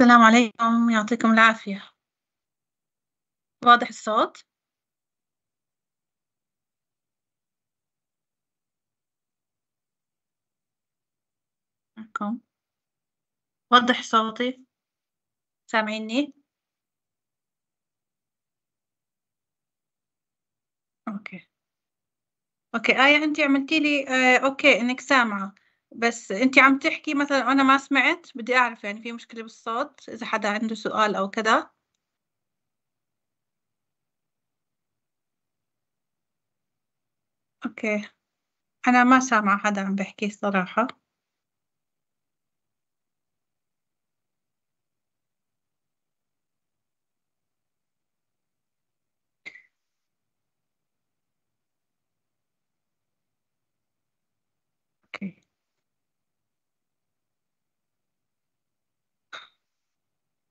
السلام عليكم يعطيكم العافية واضح الصوت؟ واضح صوتي سامعيني اوكي اوكي آية انت عملتي لي آه اوكي انك سامعة بس انت عم تحكي مثلا انا ما سمعت بدي اعرف يعني في مشكله بالصوت اذا حدا عنده سؤال او كذا اوكي انا ما سامعه حدا عم بحكي الصراحه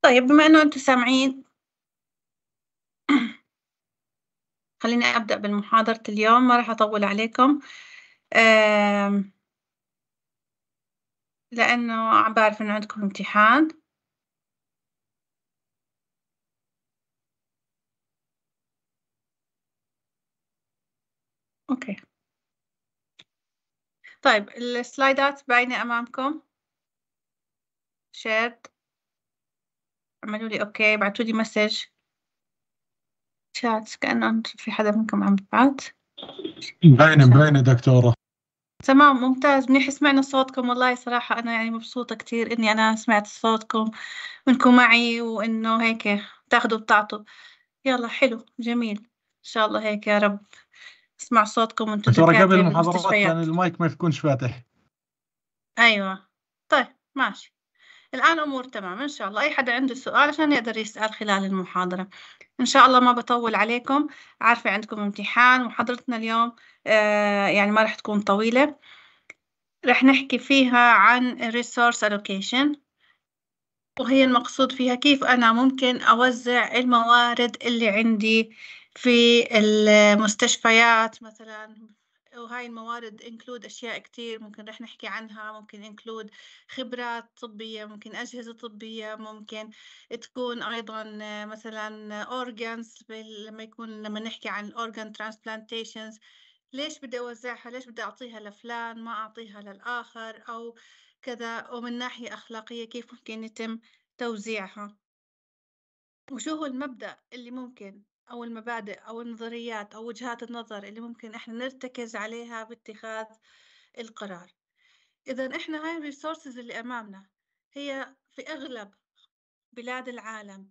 طيب بما انه انتم سامعين خليني ابدا بالمحاضرة اليوم ما راح اطول عليكم لانه عم بعرف انه عندكم امتحان اوكي طيب السلايدات باينة امامكم شيرد عملوا لي اوكي بعتوا لي مسج شات كأنه في حدا منكم عم ببعت باينة باينة دكتورة تمام ممتاز منيح سمعنا صوتكم والله صراحة أنا يعني مبسوطة كتير إني أنا سمعت صوتكم منكم معي وإنه هيك تاخدوا بتعطوا يلا حلو جميل إن شاء الله هيك يا رب اسمع صوتكم وانتم دكتورة قبل المحاضرات كان المايك ما يكونش فاتح أيوة طيب ماشي الآن أمور تمام إن شاء الله أي حدا عنده سؤال عشان يقدر يسأل خلال المحاضرة إن شاء الله ما بطول عليكم عارفة عندكم امتحان محاضرتنا اليوم آه يعني ما رح تكون طويلة رح نحكي فيها عن resource allocation وهي المقصود فيها كيف أنا ممكن أوزع الموارد اللي عندي في المستشفيات مثلا وهاي الموارد انكلود اشياء كتير ممكن رح نحكي عنها ممكن انكلود خبرات طبيه ممكن اجهزه طبيه ممكن تكون ايضا آه، مثلا اورجانز آه، لما يكون لما نحكي عن organ ترانسبلانتيشنز ليش بدي اوزعها ليش بدي اعطيها لفلان ما اعطيها للاخر او كذا ومن ناحيه اخلاقيه كيف ممكن يتم توزيعها وشو هو المبدا اللي ممكن أو المبادئ أو النظريات أو وجهات النظر اللي ممكن إحنا نرتكز عليها باتخاذ القرار إذا إحنا هاي الريسورسز اللي أمامنا هي في أغلب بلاد العالم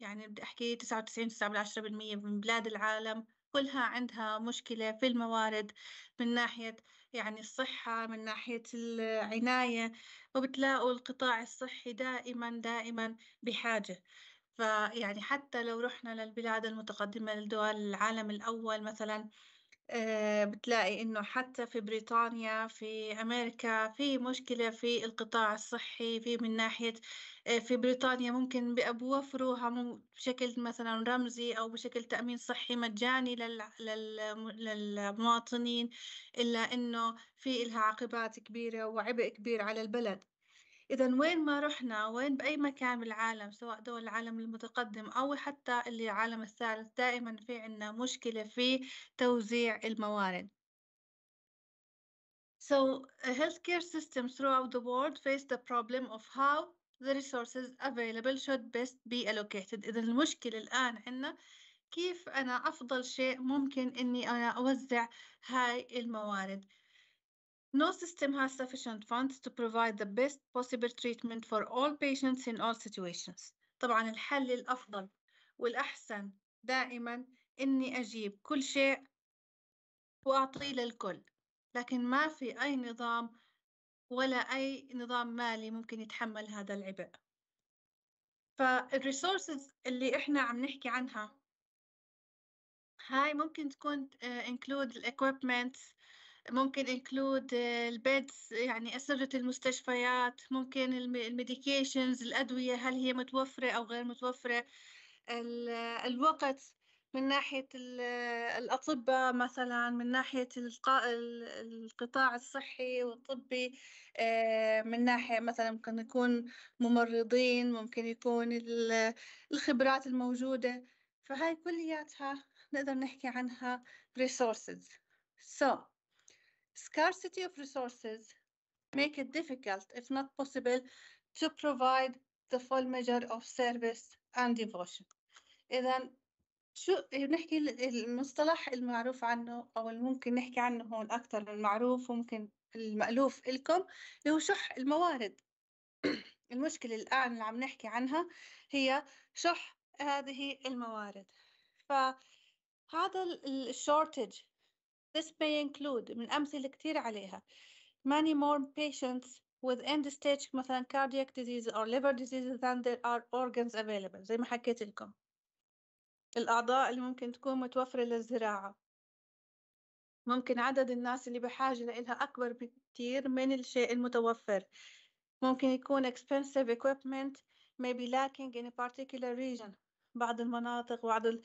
يعني بدي أحكي تسعة 9 بالمية من بلاد العالم كلها عندها مشكلة في الموارد من ناحية يعني الصحة من ناحية العناية وبتلاقوا القطاع الصحي دائما دائما بحاجة فيعني حتى لو رحنا للبلاد المتقدمة للدول العالم الأول مثلا آه، بتلاقي إنه حتى في بريطانيا في أمريكا في مشكلة في القطاع الصحي في من ناحية آه، في بريطانيا ممكن بيوفروها بشكل مثلا رمزي أو بشكل تأمين صحي مجاني للمواطنين إلا إنه في إلها عقبات كبيرة وعبء كبير على البلد إذا وين ما رحنا وين بأي مكان بالعالم سواء دول العالم المتقدم أو حتى اللي العالم الثالث دائما في عنا مشكلة في توزيع الموارد So, healthcare systems throughout the world face the problem of how the resources available should best be allocated. إذا المشكلة الآن عندنا كيف أنا أفضل شيء ممكن إني أنا أوزع هاي الموارد. No system has sufficient funds to provide the best possible treatment for all patients in all situations. طبعا الحل الأفضل والأحسن دائما إني أجيب كل شيء وأعطيه للكل لكن ما في أي نظام ولا أي نظام مالي ممكن يتحمل هذا العبء فالresources اللي إحنا عم نحكي عنها هاي ممكن تكون آه، include equipments ممكن انكلود البيدز يعني أسرة المستشفيات ممكن الميديكيشنز الأدوية هل هي متوفرة أو غير متوفرة الوقت من ناحية الأطباء مثلا من ناحية القطاع الصحي والطبي آه، من ناحية مثلا ممكن يكون ممرضين ممكن يكون الخبرات الموجودة فهاي كلياتها نقدر نحكي عنها resources so Scarcity of resources make it difficult, if not possible, to provide the full measure of service and devotion. إذا شو بنحكي المصطلح المعروف عنه أو الممكن نحكي عنه هون أكثر من المعروف وممكن المألوف إلكم اللي هو شح الموارد المشكلة الآن اللي عم نحكي عنها هي شح هذه الموارد فهذا الشورتج This may include من أمثلة كتير عليها many more patients with end stage مثلا cardiac disease or liver disease than there are organs available زي ما حكيت لكم الأعضاء اللي ممكن تكون متوفرة للزراعة ممكن عدد الناس اللي بحاجة لإلها أكبر بكتير من الشيء المتوفر ممكن يكون expensive equipment may be lacking in a particular region بعض المناطق وبعض ال...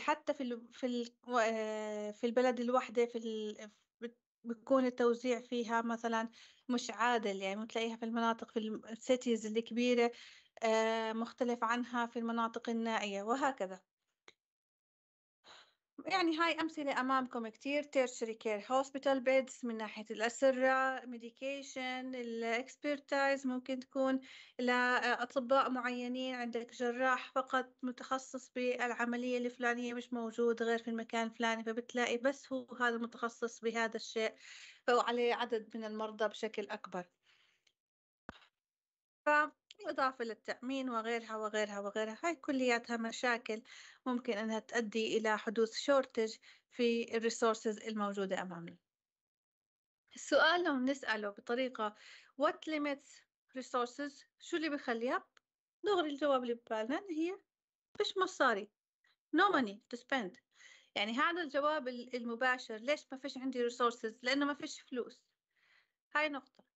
حتى في ال في ال آه، في البلد الواحدة في ال بيكون التوزيع فيها مثلا مش عادل يعني بتلاقيها في المناطق في السيتيز الكبيرة آه، مختلف عنها في المناطق النائية وهكذا يعني هاي أمثلة أمامكم كتير تيرشري كير هوسبيتال بيدز من ناحية الأسرة ميديكيشن الإكسبرتايز ممكن تكون لأطباء معينين عندك جراح فقط متخصص بالعملية الفلانية مش موجود غير في المكان الفلاني فبتلاقي بس هو هذا المتخصص بهذا الشيء فهو عليه عدد من المرضى بشكل أكبر ف بالإضافة للتأمين وغيرها وغيرها وغيرها هاي كلياتها مشاكل ممكن أنها تؤدي إلى حدوث شورتج في الريسورسز الموجودة أمامنا السؤال لو نسأله بطريقة what limits resources شو اللي بخليها دغري الجواب اللي ببالنا هي فيش مصاري no money to spend يعني هذا الجواب المباشر ليش ما فيش عندي resources لأنه ما فيش فلوس هاي نقطة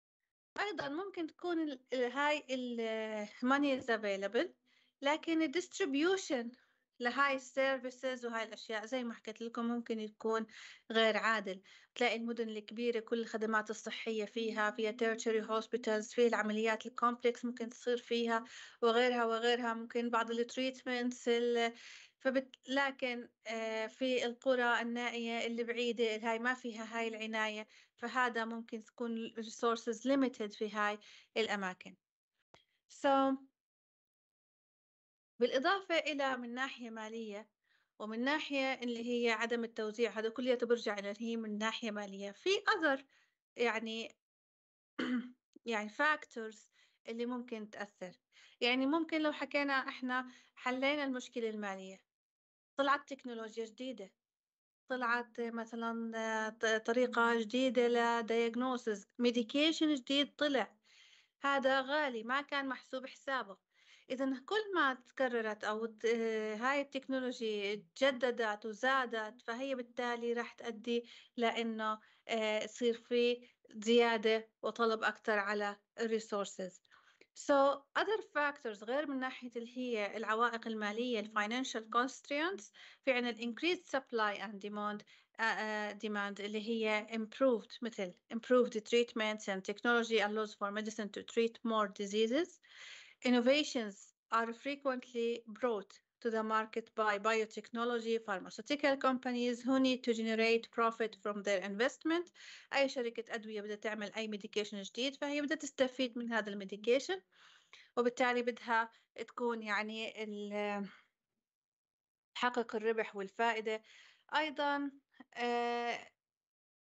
ايضا ممكن تكون هاي الماني از افيلبل لكن الديستريبيوشن لهاي السيرفيسز وهاي الاشياء زي ما حكيت لكم ممكن يكون غير عادل تلاقي المدن الكبيره كل الخدمات الصحيه فيها فيها تيرتشري هوسبيتالز في العمليات الكومبلكس ممكن تصير فيها وغيرها وغيرها ممكن بعض التريتمنتس فبت... لكن آه، في القرى النائية اللي بعيدة هاي ما فيها هاي العناية فهذا ممكن تكون resources limited في هاي الأماكن so بالإضافة إلى من ناحية مالية ومن ناحية اللي هي عدم التوزيع هذا كل برجع إلى هي من ناحية مالية في other يعني يعني factors اللي ممكن تأثر يعني ممكن لو حكينا إحنا حلينا المشكلة المالية طلعت تكنولوجيا جديدة طلعت مثلا آه، طريقة جديدة لدياجنوسز ميديكيشن جديد طلع هذا غالي ما كان محسوب حسابه إذا كل ما تكررت أو هاي التكنولوجي تجددت وزادت فهي بالتالي راح تؤدي لأنه آه، يصير في زيادة وطلب أكتر على الريسورسز So other factors غير من ناحية اللي هي العوائق المالية financial constraints في عنا increased supply and demand uh, demand اللي هي improved مثل improved treatments and technology allows for medicine to treat more diseases. Innovations are frequently brought to the market by biotechnology, pharmaceutical companies who need to generate profit from their investment. أي شركة أدوية بدها تعمل أي medication جديد فهي بدها تستفيد من هذا medication وبالتالي بدها تكون يعني تحقق الربح والفائدة أيضا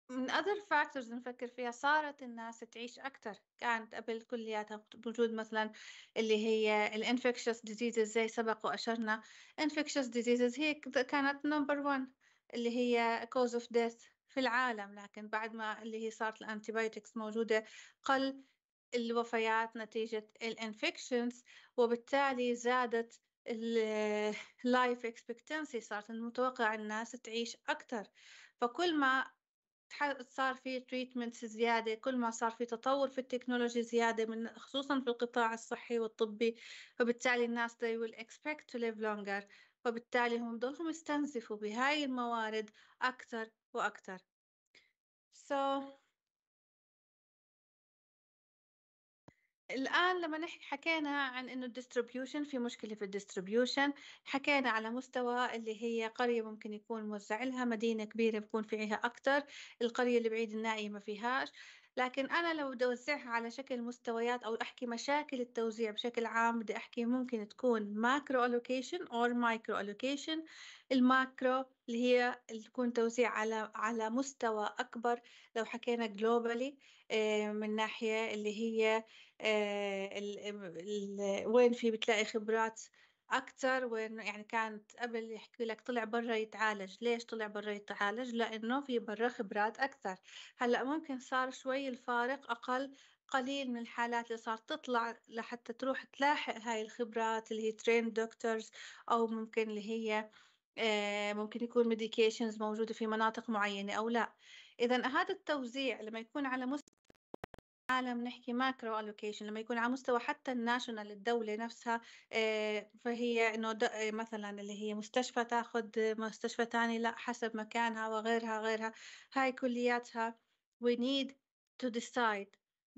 من other factors نفكر فيها صارت الناس تعيش أكثر كانت قبل كلياتها موجود مثلا اللي هي infectious diseases زي سبق وأشرنا infectious diseases هي كانت number one اللي هي cause of death في العالم لكن بعد ما اللي هي صارت الانتيبايوتكس موجودة قل الوفيات نتيجة الانفكشنز وبالتالي زادت اللايف اكسبكتنسي صارت المتوقع الناس تعيش أكثر فكل ما صار في تريتمنتس زيادة كل ما صار في تطور في التكنولوجيا زيادة من خصوصا في القطاع الصحي والطبي وبالتالي الناس they will expect to live longer وبالتالي هم ضلهم يستنزفوا بهاي الموارد أكثر وأكثر so الآن لما نحكي حكينا عن إنه الديستريبيوشن في مشكلة في الديستريبيوشن حكينا على مستوى اللي هي قرية ممكن يكون موزع لها مدينة كبيرة بكون فيها أكتر القرية اللي بعيد النائية ما فيهاش لكن أنا لو بدي أوزعها على شكل مستويات أو أحكي مشاكل التوزيع بشكل عام بدي أحكي ممكن تكون ماكرو ألوكيشن أو مايكرو ألوكيشن الماكرو اللي هي اللي تكون توزيع على على مستوى أكبر لو حكينا جلوبالي آه، من ناحية اللي هي آه، وين في بتلاقي خبرات أكتر وإنه يعني كانت قبل يحكي لك طلع برا يتعالج ليش طلع برا يتعالج لأنه في برا خبرات أكثر هلأ ممكن صار شوي الفارق أقل قليل من الحالات اللي صارت تطلع لحتى تروح تلاحق هاي الخبرات اللي هي ترين دكتورز أو ممكن اللي هي آه، ممكن يكون ميديكيشنز موجودة في مناطق معينة أو لا إذا هذا التوزيع لما يكون على مستوى عالم نحكي ماكرو الوكيشن لما يكون على مستوى حتى الناشونال الدولة نفسها آه، فهي إنه آه، مثلا اللي هي مستشفى تاخذ مستشفى تاني لا حسب مكانها وغيرها غيرها هاي كلياتها we need to decide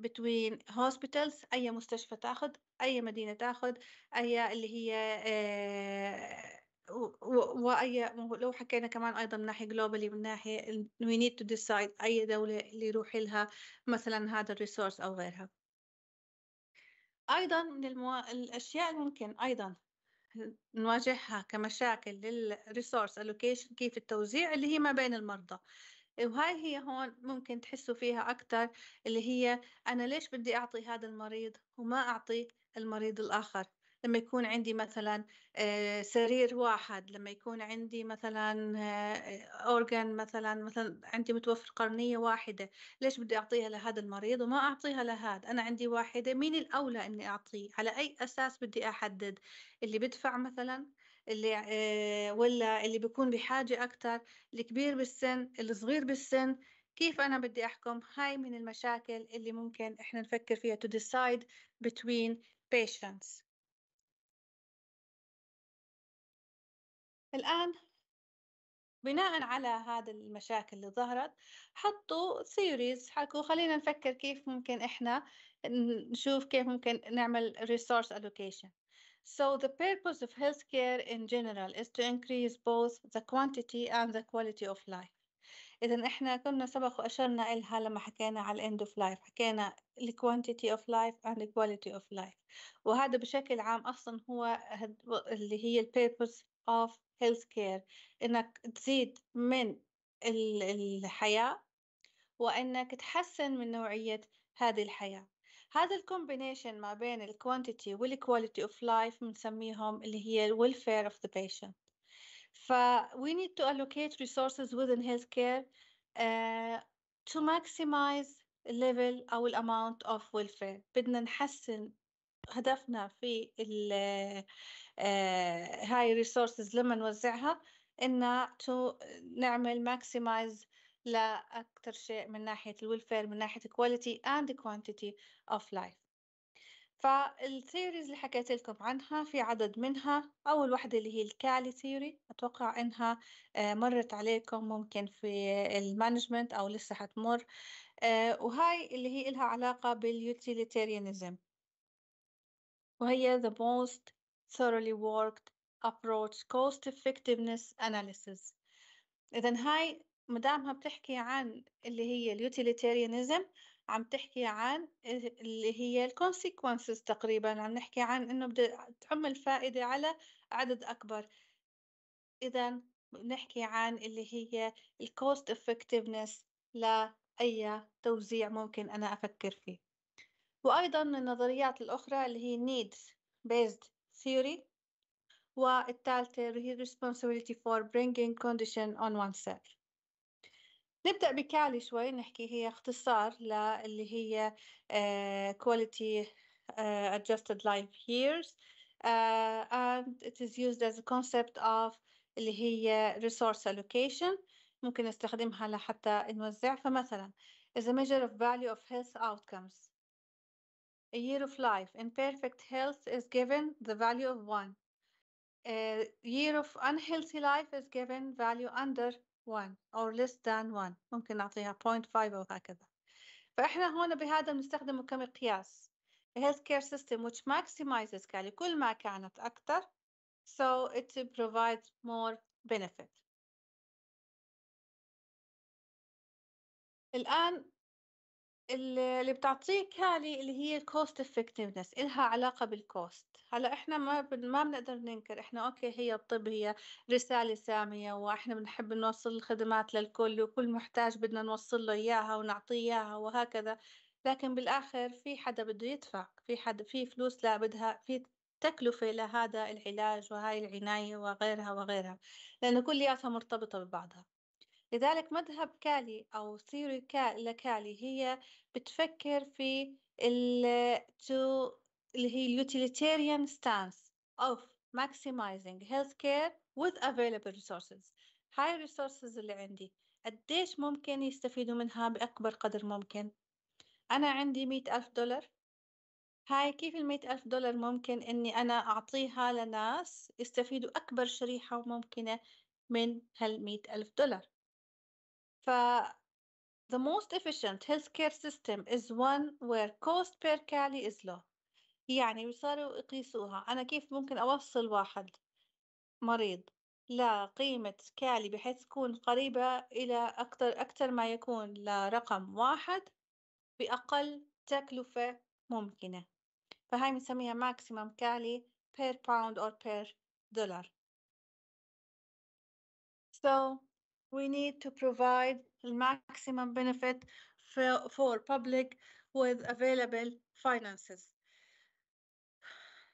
between hospitals أي مستشفى تاخذ أي مدينة تاخذ أي اللي هي آه، واي لو حكينا كمان ايضا من ناحيه جلوبالي من ناحيه وي نيد تو ديسايد اي دوله اللي يروح لها مثلا هذا الريسورس او غيرها ايضا من المو... الاشياء الممكن ايضا نواجهها كمشاكل للريسورس الوكيشن كيف التوزيع اللي هي ما بين المرضى وهاي هي هون ممكن تحسوا فيها اكثر اللي هي أنا ليش بدي أعطي هذا المريض وما أعطي المريض الآخر لما يكون عندي مثلا آه، سرير واحد لما يكون عندي مثلا آه، أورجان مثلا مثلا عندي متوفر قرنية واحدة ليش بدي أعطيها لهذا المريض وما أعطيها لهذا أنا عندي واحدة مين الأولى إني أعطيه على أي أساس بدي أحدد اللي بدفع مثلا اللي آه، ولا اللي بيكون بحاجة أكتر الكبير بالسن الصغير بالسن كيف أنا بدي أحكم هاي من المشاكل اللي ممكن إحنا نفكر فيها to decide between patients الآن بناء على هذا المشاكل اللي ظهرت حطوا ثيوريز حكوا خلينا نفكر كيف ممكن إحنا نشوف كيف ممكن نعمل resource allocation So the purpose of healthcare in general is to increase both the quantity and the quality of life. إذا إحنا كنا سبق وأشرنا إلها لما حكينا على end of life حكينا quantity of life and quality of life وهذا بشكل عام أصلا هو اللي هي البيربز أوف هيلث كير إنك تزيد من الحياة وإنك تحسن من نوعية هذه الحياة هذا الكومبينيشن ما بين الكوانتيتي والكواليتي اوف لايف بنسميهم اللي هي الويلفير اوف ذا patient فwe need to allocate resources within healthcare uh, to maximize level أو amount of welfare بدنا نحسن هدفنا في ال uh, هاي resources لما نوزعها إن to نعمل maximize لأكثر شيء من ناحية الويلفير من ناحية quality and quantity of life فالثيوريز اللي حكيت لكم عنها في عدد منها أول واحدة اللي هي الكالي ثيوري أتوقع إنها آه، مرت عليكم ممكن في المانجمنت أو لسه حتمر آه، وهاي اللي هي إلها علاقة باليوتيليتيريانزم وهي the most thoroughly worked approach cost effectiveness analysis إذا هاي مدامها بتحكي عن اللي هي اليوتيليتيريانزم عم تحكي عن اللي هي الكونسيكونسز تقريبا عم نحكي عن انه بدها تعم الفائده على عدد اكبر اذا بنحكي عن اللي هي الكوست effectiveness لاي توزيع ممكن انا افكر فيه وايضا من النظريات الاخرى اللي هي needs based theory والثالثه هي responsibility for bringing condition on oneself نبدأ بكالي شوي نحكي هي اختصار للي هي Quality Adjusted Life Years and it is used as a concept of اللي هي resource allocation ممكن نستخدمها لحتى نوزع فمثلا is a measure of value of health outcomes A year of life in perfect health is given the value of one. A year of unhealthy life is given value under 1 or less than 1 ممكن نعطيها 0.5 أو هكذا فإحنا هون بهذا بنستخدمه كمقياس health care system which maximizes كالي كل ما كانت أكثر so it provides more benefit الآن اللي بتعطيك هذه يعني اللي هي الكوست افكتيفنس إلها علاقة بالكوست هلا احنا ما بن ما بنقدر ننكر احنا اوكي هي الطب هي رسالة سامية واحنا بنحب نوصل الخدمات للكل وكل محتاج بدنا نوصل له اياها ونعطيه اياها وهكذا لكن بالاخر في حدا بده يدفع في حدا في فلوس لا بدها في تكلفة لهذا العلاج وهاي العناية وغيرها وغيرها لأنه كلياتها مرتبطة ببعضها لذلك مذهب كالي أو ثيوري لكالي هي بتفكر في ال اللي هي utilitarian stance of maximizing healthcare with available resources هاي الريسورسز اللي عندي قديش ممكن يستفيدوا منها بأكبر قدر ممكن أنا عندي مئة ألف دولار هاي كيف المئة ألف دولار ممكن إني أنا أعطيها لناس يستفيدوا أكبر شريحة ممكنة من هالمئة ألف دولار The most efficient healthcare system is one where cost per cali is low. يعني بيصاروا يقيسوها أنا كيف ممكن أوصل واحد مريض لقيمة كالي بحيث تكون قريبة إلى أكثر أكثر ما يكون لرقم واحد بأقل تكلفة ممكنة فهاي بنسميها maximum كالي per pound or per dollar. So we need to provide maximum benefit for, for public with available finances.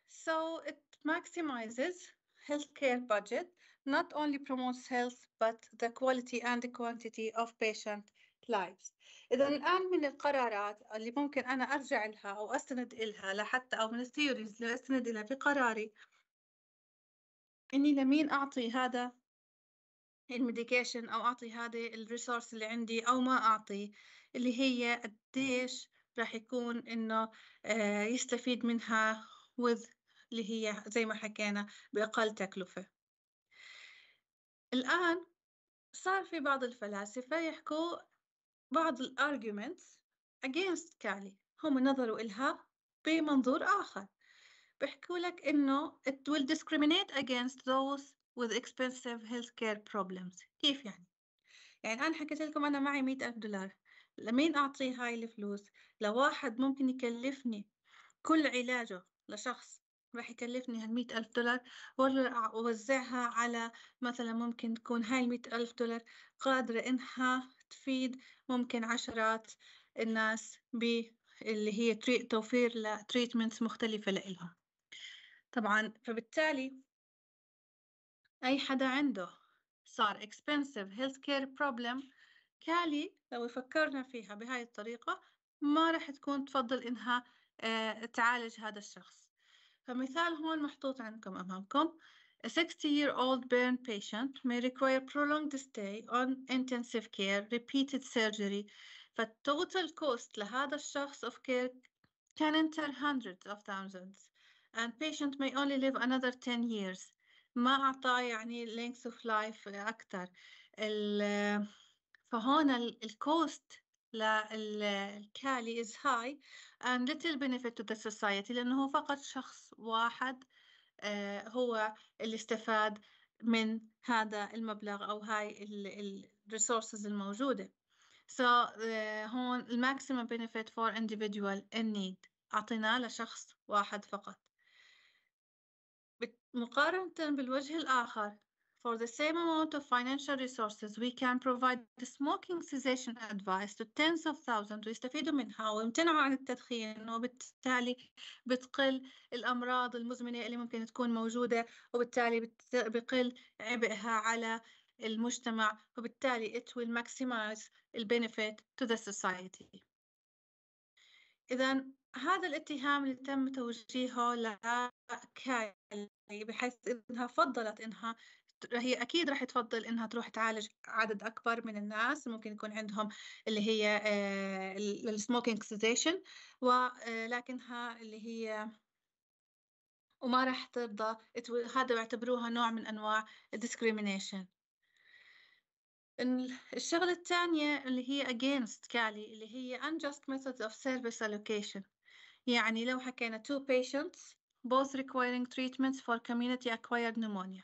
So it maximizes healthcare budget, not only promotes health, but the quality and the quantity of patient lives. اذا الان من القرارات اللي ممكن انا ارجع لها او استند لها لحتى او من الثيوريز اللي استند لها في قراري اني لمين اعطي هذا الميديكيشن او اعطي هذا الريسورس اللي عندي او ما اعطي اللي هي قديش راح يكون انه آه، يستفيد منها with اللي هي زي ما حكينا باقل تكلفه الان صار في بعض الفلاسفه يحكوا بعض ال arguments against كالي هم نظروا إلها بمنظور آخر بيحكوا لك إنه it will discriminate against those with expensive healthcare problems كيف يعني؟ يعني أنا حكيت لكم أنا معي مئة ألف دولار لمين أعطي هاي الفلوس؟ لواحد ممكن يكلفني كل علاجه لشخص راح يكلفني هالمئة ألف دولار ولا أوزعها على مثلا ممكن تكون هاي المئة ألف دولار قادرة إنها تفيد ممكن عشرات الناس اللي هي توفير لتريتمنتس مختلفة لإلهم طبعا فبالتالي أي حدا عنده صار expensive healthcare problem كالي لو فكرنا فيها بهاي الطريقة ما رح تكون تفضل إنها تعالج هذا الشخص فمثال هون محطوط عندكم أمامكم A 60-year-old burn patient may require prolonged stay on intensive care, repeated surgery. total cost لهذا الشخص of care can enter hundreds of thousands and patient may only live another 10 years. ما أعطاه يعني لينكس of life أكتر فهون الكوست للكالي is high and little benefit to the society لأنه هو فقط شخص واحد آه، هو اللي استفاد من هذا المبلغ أو هاي الريسورسز الموجودة so آه، هون الماكسيمم benefit for individual in need أعطيناه لشخص واحد فقط مقارنة بالوجه الآخر For the same amount of financial resources, we can provide the smoking cessation advice to tens of thousands ويستفيدوا منها ويمتنعوا عن التدخين وبالتالي بتقل الأمراض المزمنة اللي ممكن تكون موجودة وبالتالي بقل عبئها على المجتمع وبالتالي it will maximize the benefit to the society. إذا هذا الاتهام اللي تم توجيهه لكالي يعني بحيث انها فضلت انها هي اكيد راح تفضل انها تروح تعالج عدد اكبر من الناس ممكن يكون عندهم اللي هي السموكينج سيزيشن ولكنها اللي هي وما راح ترضى هذا بيعتبروها نوع من انواع discrimination الشغلة الثانية اللي هي against كالي اللي هي unjust methods of service allocation يعني لو حكينا two patients both requiring treatments for community acquired pneumonia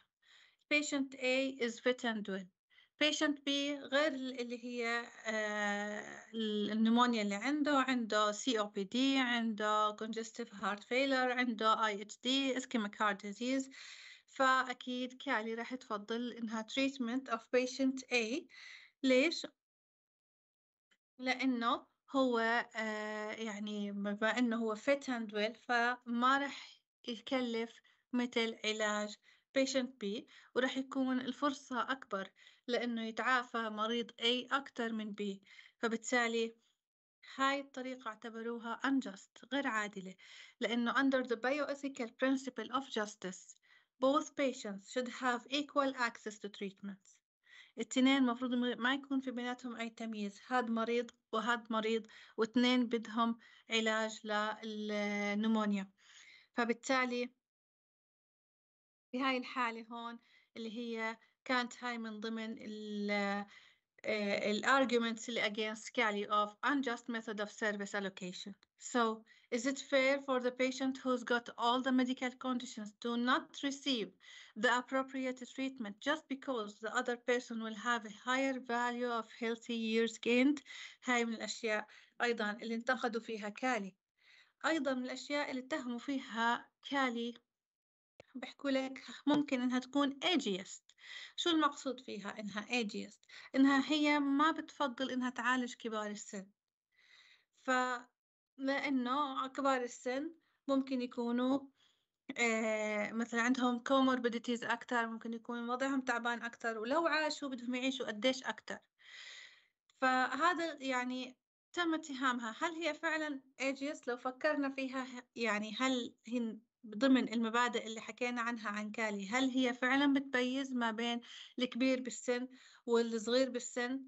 patient A is fit and well patient B غير اللي هي النمونيا اللي عنده عنده COPD عنده congestive heart failure عنده IHD ischemic heart disease فأكيد كالي راح تفضل إنها treatment of patient A ليش؟ لأنه هو آه، يعني بما انه هو فيت اند ويل فما راح يكلف مثل علاج patient B وراح يكون الفرصة أكبر لأنه يتعافى مريض A أكثر من B فبالتالي هاي الطريقة اعتبروها unjust غير عادلة لأنه under the bioethical principle of justice both patients should have equal access to treatments التنين المفروض ما يكون في بيناتهم أي تمييز هاد مريض وهاد مريض واثنين بدهم علاج للنمونيا فبالتالي في هاي الحالة هون اللي هي كانت هاي من ضمن ال آه، الارجيومنتس اللي against Cali of unjust method of service allocation. So Is it fair for the patient who's got all the medical conditions to not receive the appropriate treatment just because the other person will have a higher value of healthy years gained؟ هاي من الأشياء أيضا اللي انتقدوا فيها كالي أيضا من الأشياء اللي اتهموا فيها كالي بحكوا لك ممكن إنها تكون ageist شو المقصود فيها إنها ageist؟ إنها هي ما بتفضل إنها تعالج كبار السن ف لأنه كبار السن ممكن يكونوا آه، مثلا عندهم كوموربيديتيز أكتر ممكن يكون وضعهم تعبان أكتر ولو عاشوا بدهم يعيشوا قديش أكتر فهذا يعني تم اتهامها هل هي فعلا ايجيس لو فكرنا فيها يعني هل هي ضمن المبادئ اللي حكينا عنها عن كالي هل هي فعلا بتميز ما بين الكبير بالسن والصغير بالسن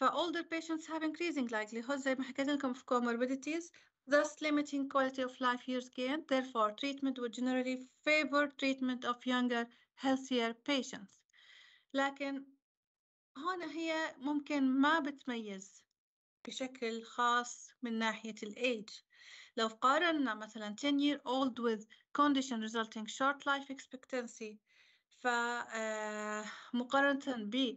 older patients have increasing likelihood زي ما حكيت لكم في comorbidities thus limiting quality of life years gained. Therefore, treatment would generally favor treatment of younger, healthier patients. لكن هنا هي ممكن ما بتميز بشكل خاص من ناحية الage. age. لو قارنا مثلا 10 year old with condition resulting short life expectancy فمقارنة ب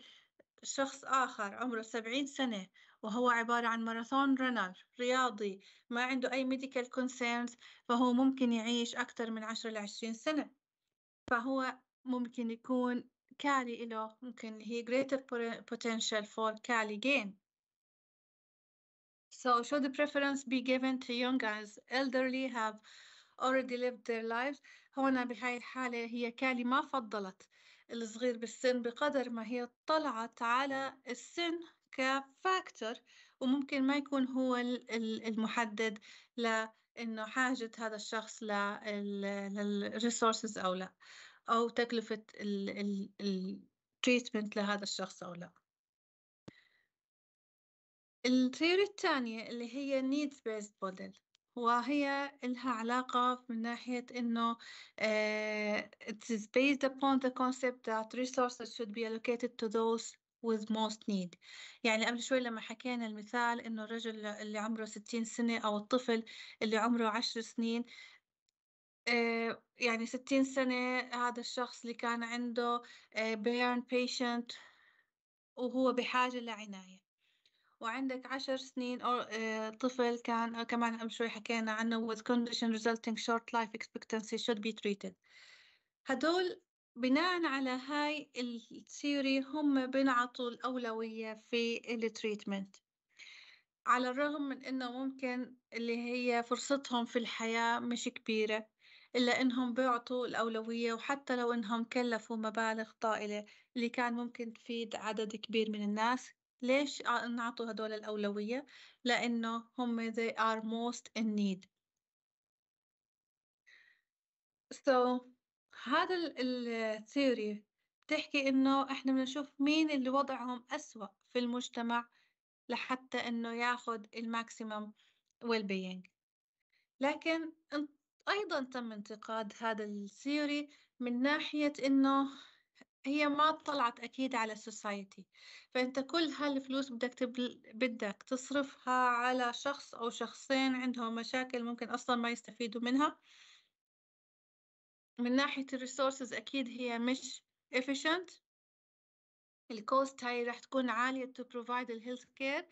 شخص آخر عمره سبعين سنة وهو عبارة عن ماراثون رنر رياضي ما عنده أي ميديكال كونسيرنز فهو ممكن يعيش أكثر من عشرة لعشرين سنة فهو ممكن يكون كالي إله ممكن هي greater potential for كالي gain So should the preference be given to young as elderly have already lived their lives هنا بهاي الحالة هي كالي ما فضلت الصغير بالسن بقدر ما هي طلعت على نعم. السن كفاكتور وممكن ما يكون هو المحدد لأنه حاجة هذا الشخص للريسورسز أو لا أو تكلفة التريتمنت لهذا الشخص أو لا الثيوري الثانية اللي هي needs based model وهي لها علاقة من ناحية إنه آه، it is based upon the concept that resources should be allocated to those with most need يعني قبل شوي لما حكينا المثال إنه الرجل اللي عمره ستين سنة أو الطفل اللي عمره عشر سنين آه، يعني ستين سنة هذا الشخص اللي كان عنده بيرن آه، بيشنت وهو بحاجة لعناية وعندك عشر سنين أو آه، طفل كان كمان قبل شوي حكينا عنه with condition resulting short life expectancy should be treated هدول بناء على هاي الثيوري هم بنعطوا الأولوية في التريتمنت على الرغم من إنه ممكن اللي هي فرصتهم في الحياة مش كبيرة إلا إنهم بيعطوا الأولوية وحتى لو إنهم كلفوا مبالغ طائلة اللي كان ممكن تفيد عدد كبير من الناس ليش انعطوا هدول الأولوية؟ لأنه هم they are most in need. So هذا الثيوري بتحكي إنه إحنا بنشوف مين اللي وضعهم أسوأ في المجتمع لحتى إنه ياخد الماكسيمم well-being. لكن أيضا تم انتقاد هذا الثيوري من ناحية إنه هي ما طلعت أكيد على السوسايتي فأنت كل هالفلوس بدك تبل... بدك تصرفها على شخص أو شخصين عندهم مشاكل ممكن أصلا ما يستفيدوا منها من ناحية الريسورسز أكيد هي مش efficient الكوست هاي راح تكون عالية to provide the health care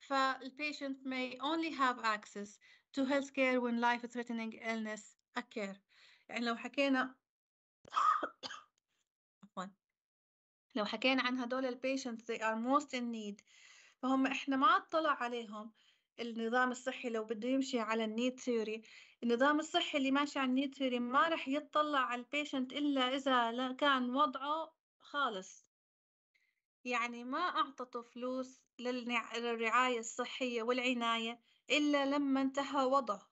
فالpatient may only have access to health care when life threatening illness occur يعني لو حكينا لو حكينا عن هدول البيشنتس they are most in need فهم احنا ما اطلع عليهم النظام الصحي لو بده يمشي على النيد ثيوري النظام الصحي اللي ماشي على النيد ثيوري ما رح يطلع على البيشنت إلا إذا كان وضعه خالص يعني ما أعطته فلوس للرعاية الصحية والعناية إلا لما انتهى وضعه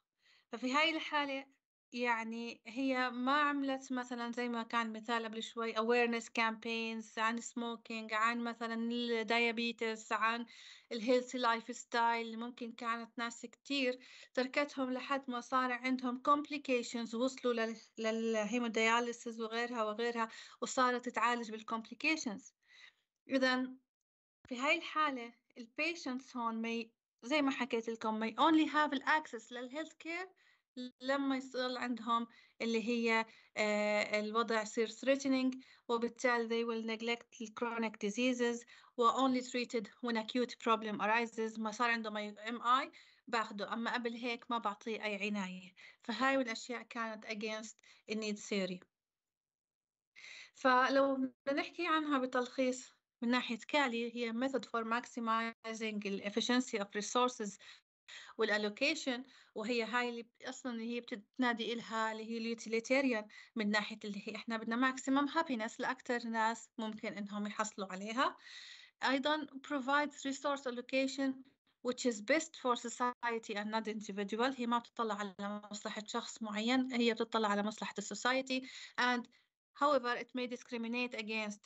ففي هاي الحالة يعني هي ما عملت مثلا زي ما كان مثال قبل شوي awareness campaigns عن smoking عن مثلا الديابيتس عن الهيلثي لايف ستايل ممكن كانت ناس كتير تركتهم لحد ما صار عندهم complications وصلوا للهيمودياليسيس وغيرها وغيرها وصارت تتعالج بالcomplications إذا في هاي الحالة البيشنتس هون مي زي ما حكيت لكم may only have access للهيلث كير لما يصير عندهم اللي هي الوضع يصير threatening وبالتالي they will neglect the chronic diseases و only treated when acute problem arises ما صار عندهم أي MI باخده اما قبل هيك ما بعطيه اي عنايه فهاي الاشياء كانت against the need theory فلو بدنا نحكي عنها بتلخيص من ناحية كالي هي method for maximizing the efficiency of resources والالوكيشن وهي هاي اللي اصلا اللي هي بتنادي إلها اللي هي اليوتيليتيريان من ناحيه اللي هي احنا بدنا ماكسيمم هابينس لاكثر ناس ممكن انهم يحصلوا عليها ايضا provides resource allocation which is best for society and not individual هي ما بتطلع على مصلحة شخص معين هي بتطلع على مصلحة السوسايتي and however it may discriminate against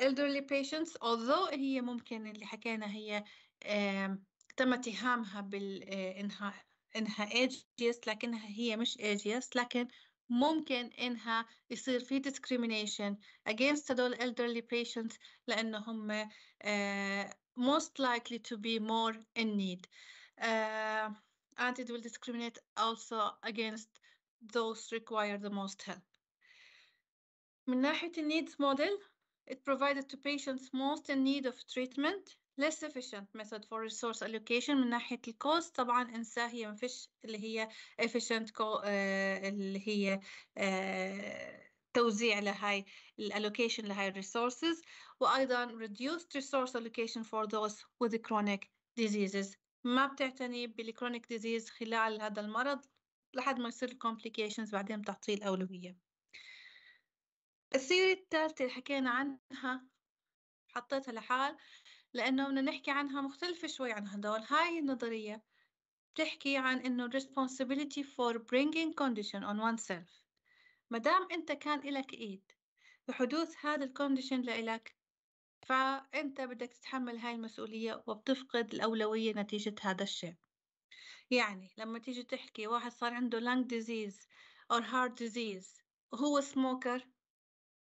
elderly patients although هي ممكن اللي حكينا هي تم اتهامها بانها إنها ايجيست لكنها هي مش ايجيست لكن ممكن إنها يصير في discrimination against هدول elderly patients لأنه هم uh, most likely to be more in need uh, and it will discriminate also against those require the most help من ناحية needs model it provided to patients most in need of treatment less efficient method for resource allocation من ناحية cost طبعا انسى هي ما فيش اللي هي efficient co- uh, اللي هي uh, توزيع لهاي allocation لهاي resources وايضا reduced resource allocation for those with chronic diseases ما بتعتني بالchronic disease خلال هذا المرض لحد ما يصير complications بعدين بتعطيه الأولوية الثيوري الثالثة اللي حكينا عنها حطيتها لحال لأنه بدنا نحكي عنها مختلفة شوي عن هدول هاي النظرية بتحكي عن إنه responsibility for bringing condition on oneself مدام أنت كان إلك إيد بحدوث هذا الكونديشن لإلك فأنت بدك تتحمل هاي المسؤولية وبتفقد الأولوية نتيجة هذا الشيء يعني لما تيجي تحكي واحد صار عنده lung disease or heart disease وهو سموكر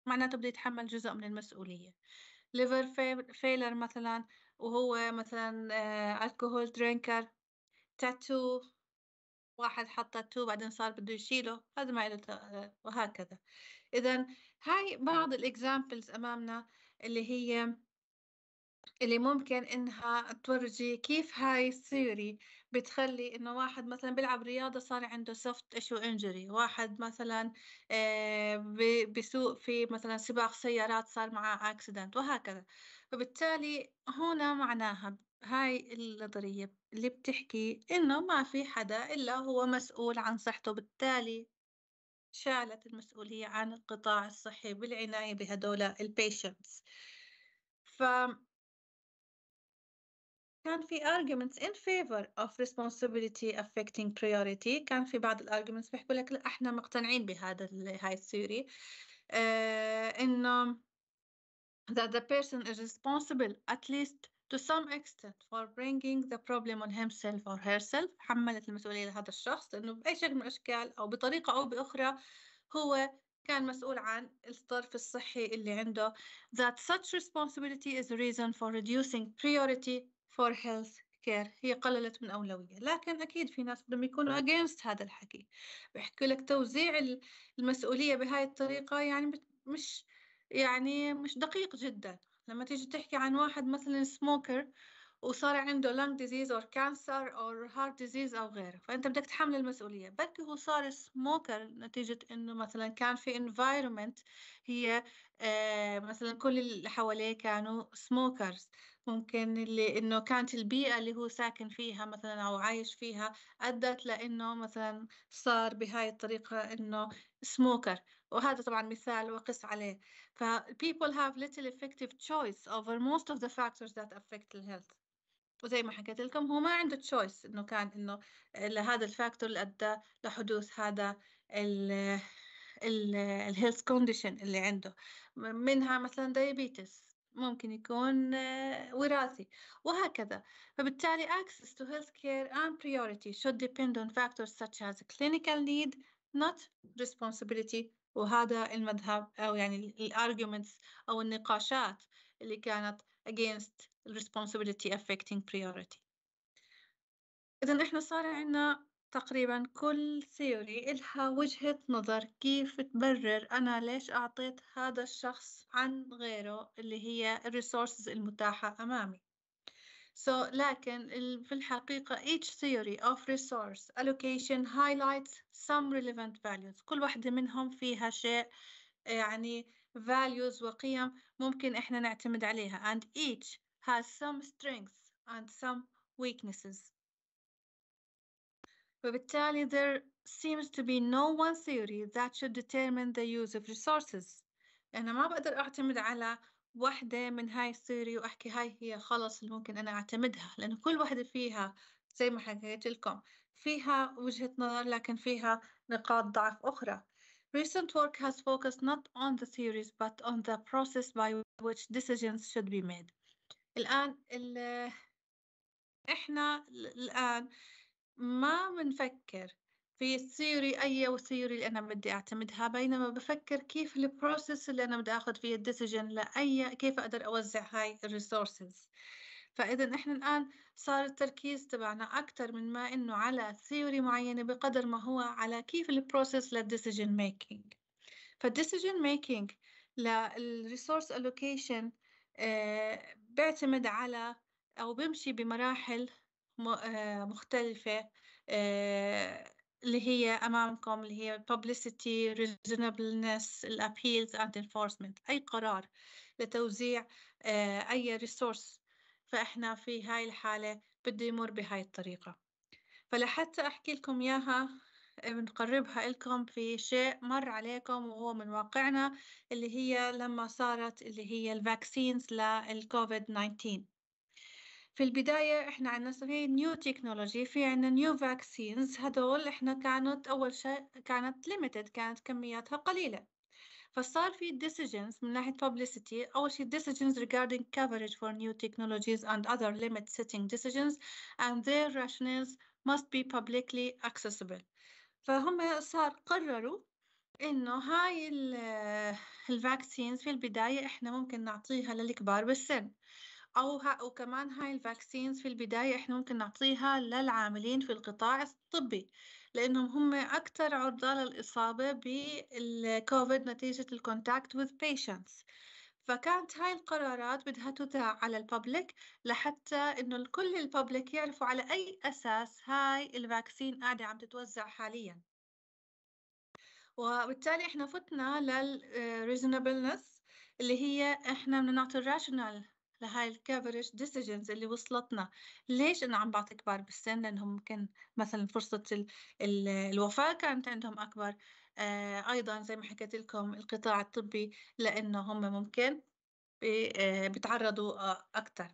معناته بده يتحمل جزء من المسؤولية ليفر فيلر مثلا وهو مثلا الكحول درينكر تاتو واحد حط تاتو بعدين صار بده يشيله هذا ما له آه، وهكذا اذا هاي بعض الاكزامبلز امامنا اللي هي اللي ممكن إنها تورجي كيف هاي الثيوري بتخلي إنه واحد مثلا بيلعب رياضة صار عنده سوفت ايشو إنجري واحد مثلا آه، بيسوق في مثلا سباق سيارات صار معه أكسيدنت وهكذا فبالتالي هنا معناها هاي النظرية اللي بتحكي إنه ما في حدا إلا هو مسؤول عن صحته بالتالي شالت المسؤولية عن القطاع الصحي بالعناية بهدول البيشنتس ف كان في arguments in favor of responsibility affecting priority كان في بعض arguments بيحكوا لك لا احنا مقتنعين بهذا هاي الثيوري انه that the person is responsible at least to some extent for bringing the problem on himself or herself حملت المسؤولية لهذا الشخص انه بأي شكل من الأشكال أو بطريقة أو بأخرى هو كان مسؤول عن الظرف الصحي اللي عنده that such responsibility is a reason for reducing priority for health care هي قللت من أولوية لكن أكيد في ناس بدهم يكونوا against هذا الحكي بيحكوا لك توزيع المسؤولية بهاي الطريقة يعني مش يعني مش دقيق جدا لما تيجي تحكي عن واحد مثلا سموكر وصار عنده لانج ديزيز اور كانسر اور هارت ديزيز او غيره فانت بدك تحمل المسؤوليه بلكي هو صار سموكر نتيجه انه مثلا كان في انفايرمنت هي آه، مثلا كل اللي حواليه كانوا سموكرز ممكن اللي انه كانت البيئه اللي هو ساكن فيها مثلا او عايش فيها ادت لانه مثلا صار بهاي الطريقه انه سموكر وهذا طبعا مثال وقس عليه ف people have little effective choice over most of the factors that affect the health وزي ما حكيت لكم هو ما عنده تشويس انه كان انه هذا الفاكتور اللي ادى لحدوث هذا الهيلث كونديشن اللي عنده منها مثلا دايابيتس ممكن يكون وراثي وهكذا فبالتالي access to healthcare and priority should depend on factors such as clinical need not responsibility وهذا المذهب أو يعني الارجيومنتس arguments أو النقاشات اللي كانت against responsibility affecting priority إذا إحنا صار عنا تقريبا كل theory إلها وجهة نظر كيف تبرر أنا ليش أعطيت هذا الشخص عن غيره اللي هي resources المتاحة أمامي So, لكن في الحقيقة each theory of resource allocation highlights some relevant values كل واحدة منهم فيها شيء يعني values وقيم ممكن إحنا نعتمد عليها and each has some strengths and some weaknesses. With Italy, there seems to be no one theory that should determine the use of resources. أنا ما بقدر أعتمد على واحدة من هاي الثيوري وأحكي هاي هي خلص اللي ممكن أنا أعتمدها لأن كل واحدة فيها زي ما حكيت لكم فيها وجهة نظر لكن فيها نقاط ضعف أخرى. Recent work has focused not on the theories but on the process by which decisions should be made. الآن ال إحنا الآن ما بنفكر في الثيوري أي ثيوري اللي أنا بدي أعتمدها بينما بفكر كيف البروسيس اللي أنا بدي أخذ فيه الديسيجن لأي كيف أقدر أوزع هاي الريسورسز فإذا إحنا الآن صار التركيز تبعنا أكثر من ما إنه على ثيوري معينة بقدر ما هو على كيف البروسيس للديسيجن ميكينج فالديسيجن ميكينج للريسورس ألوكيشن بيعتمد على أو بمشي بمراحل آه، مختلفة آه، اللي هي أمامكم اللي هي publicity, reasonableness, appeals and enforcement أي قرار لتوزيع آه، أي resource فإحنا في هاي الحالة بده يمر بهاي الطريقة فلحتى أحكي لكم إياها بنقربها لكم في شيء مر عليكم وهو من واقعنا اللي هي لما صارت اللي هي الفاكسينز للكوفيد 19 في البداية احنا عنا في نيو تكنولوجي في عنا نيو فاكسينز هدول احنا كانت أول شيء كانت limited كانت كمياتها قليلة فصار في decisions من ناحية publicity أول شيء decisions regarding coverage for new technologies and other limit setting decisions and their rationales must be publicly accessible فهم صار قرروا إنه هاي الفاكسينز في البداية إحنا ممكن نعطيها للكبار بالسن أو ها وكمان هاي الفاكسينز في البداية إحنا ممكن نعطيها للعاملين في القطاع الطبي لأنهم هم أكثر عرضة للإصابة بالكوفيد نتيجة الكونتاكت with patients فكانت هاي القرارات بدها تذاع على الببليك لحتى انه الكل الببليك يعرفوا على اي اساس هاي الفاكسين قاعده عم تتوزع حاليا وبالتالي احنا فتنا للريزونابلنس آه، اللي هي احنا بدنا نعطي الراشونال لهاي الكفرج ديسيجنز اللي وصلتنا ليش انا عم بعطي كبار بالسن لانهم ممكن مثلا فرصه الوفاه كانت عندهم اكبر أيضا زي ما حكيت لكم القطاع الطبي لأنه هم ممكن بيتعرضوا أكثر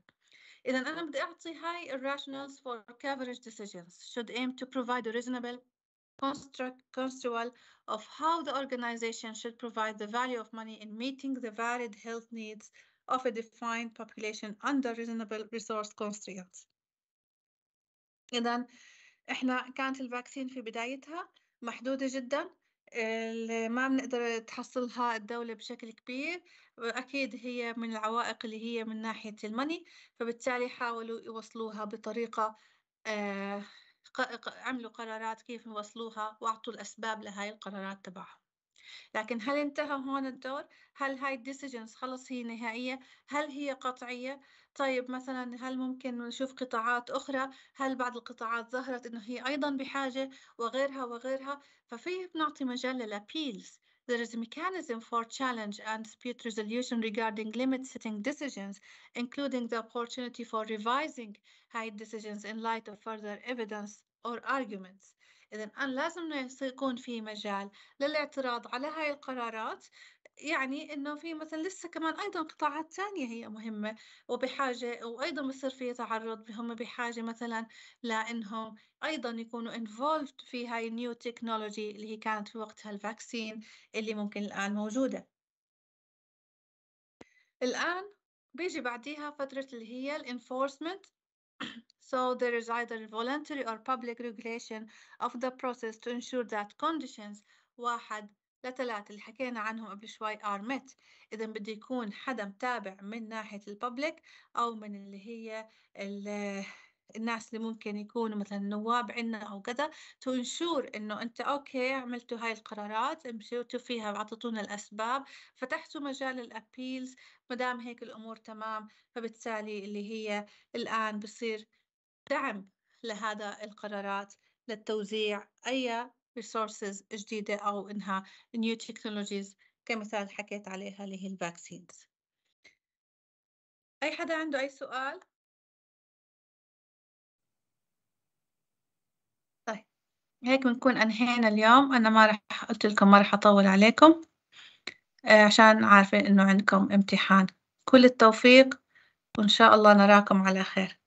إذا أنا بدي أعطي هاي الراشنالز for coverage decisions should aim to provide a reasonable conceptual of how the organization should provide the value of money in meeting the varied health needs of a defined population under reasonable resource constraints. إذا إحنا كانت الفاكسين في بدايتها محدودة جدا اللي ما بنقدر تحصلها الدولة بشكل كبير وأكيد هي من العوائق اللي هي من ناحية المني فبالتالي حاولوا يوصلوها بطريقة آه، عملوا قرارات كيف يوصلوها وأعطوا الأسباب لهاي القرارات تبعهم لكن هل انتهى هون الدور؟ هل هاي الديسيجنز خلص هي نهائية؟ هل هي قطعية؟ طيب مثلا هل ممكن نشوف قطاعات أخرى هل بعض القطاعات ظهرت أنه هي أيضا بحاجة وغيرها وغيرها ففي بنعطي مجال للأبيلز There is a mechanism for challenge and dispute resolution regarding limit setting decisions, including the opportunity for revising high decisions in light of further evidence or arguments. إذا أن لازم يكون في مجال للاعتراض على هاي القرارات يعني انه في مثلا لسه كمان ايضا قطاعات ثانيه هي مهمه وبحاجه وايضا بصير في تعرض هم بحاجه مثلا لانهم ايضا يكونوا involved في هاي النيو تكنولوجي اللي هي كانت في وقتها الفاكسين اللي ممكن الان موجوده الان بيجي بعديها فتره اللي هي الانفورسمنت So there is either voluntary or public regulation of the process to ensure that conditions واحد لثلاثة اللي حكينا عنهم قبل شوي are met إذا بده يكون حدا متابع من ناحية الببليك أو من اللي هي اللي الناس اللي ممكن يكونوا مثلا نواب عندنا او كذا تنشور انه انت اوكي عملتوا هاي القرارات مشيتوا فيها واعطيتونا الاسباب فتحتوا مجال الابيلز ما دام هيك الامور تمام فبالتالي اللي هي الان بصير دعم لهذا القرارات للتوزيع اي resources جديدة أو إنها new technologies كمثال حكيت عليها اللي هي الفاكسينز أي حدا عنده أي سؤال؟ طيب هيك بنكون أنهينا اليوم أنا ما رح قلت لكم ما رح أطول عليكم آه، عشان عارفين إنه عندكم امتحان كل التوفيق وإن شاء الله نراكم على خير